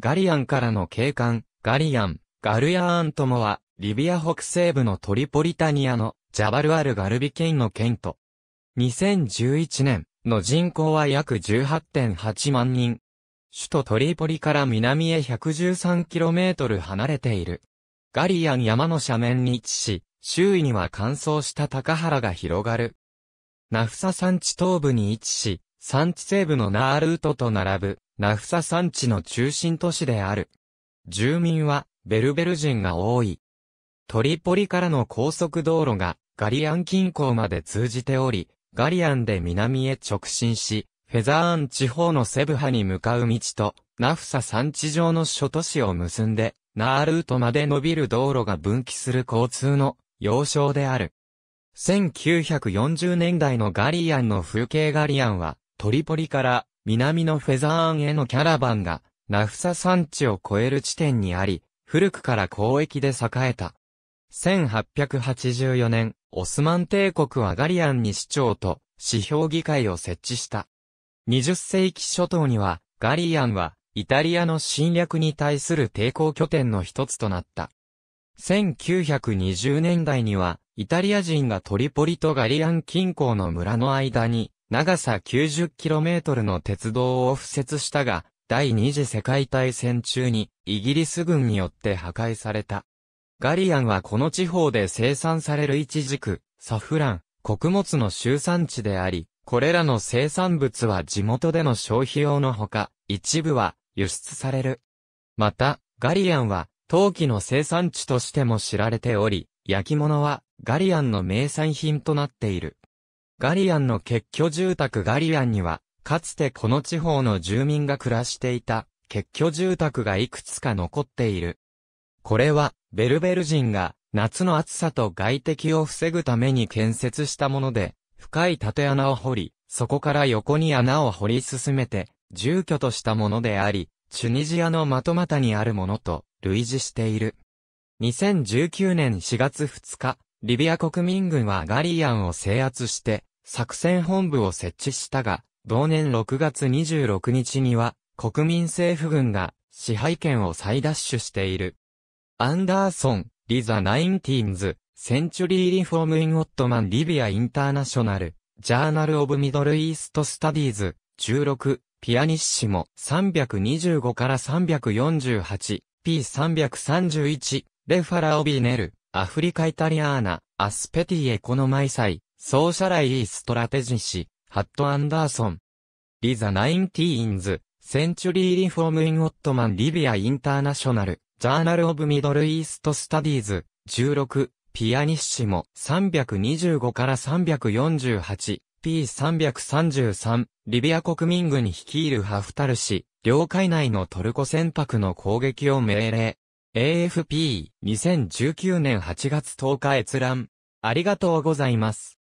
ガリアンからの警官、ガリアン、ガルヤーンともは、リビア北西部のトリポリタニアのジャバルアルガルビ県の県と、2011年の人口は約18.8万人。首都トリポリから南へ 113km 離れている。ガリアン山の斜面に位置し、周囲には乾燥した高原が広がる。ナフサ山地東部に位置し、山地西部のナールートと並ぶナフサ山地の中心都市である。住民はベルベル人が多い。トリポリからの高速道路がガリアン近郊まで通じており、ガリアンで南へ直進し、フェザーン地方のセブハに向かう道と、ナフサ山地上の諸都市を結んで、ナールートまで伸びる道路が分岐する交通の要衝である。1940年代のガリアンの風景ガリアンは、トリポリから南のフェザーンへのキャラバンが、ナフサ山地を越える地点にあり、古くから交易で栄えた。1884年、オスマン帝国はガリアンに市長と、指標議会を設置した。20世紀初頭には、ガリアンは、イタリアの侵略に対する抵抗拠点の一つとなった。1920年代には、イタリア人がトリポリとガリアン近郊の村の間に、長さ 90km の鉄道を敷設したが、第二次世界大戦中にイギリス軍によって破壊された。ガリアンはこの地方で生産されるイチジク、サフラン、穀物の集産地であり、これらの生産物は地元での消費用のほか、一部は輸出される。また、ガリアンは陶器の生産地としても知られており、焼き物はガリアンの名産品となっている。ガリアンの結居住宅ガリアンには、かつてこの地方の住民が暮らしていた、結居住宅がいくつか残っている。これは、ベルベル人が、夏の暑さと外敵を防ぐために建設したもので、深い縦穴を掘り、そこから横に穴を掘り進めて、住居としたものであり、チュニジアのまとまたにあるものと類似している。2019年4月2日、リビア国民軍はガリアンを制圧して、作戦本部を設置したが、同年6月26日には、国民政府軍が支配権を再奪取している。アンダーソン、リザ・ナインティーンズ、センチュリー・リフォーム・イン・オットマン・リビア・インターナショナル、ジャーナル・オブ・ミドル・イースト・スタディーズ、16、ピアニッシモ、325から348、P331、レファラ・オビネル、アフリカ・イタリアーナ、アスペティ・エコノマイサイ、ソーシャライーストラテジシ、ハット・アンダーソン。リザ・ナインティーンズ、センチュリー・リフォーム・イン・オットマン・リビア・インターナショナル、ジャーナル・オブ・ミドル・イースト・スタディーズ、16、ピアニッシモ、325から348、P333、リビア国民軍に率いるハフタル氏、領海内のトルコ船舶の攻撃を命令。AFP、2019年8月10日閲覧。ありがとうございます。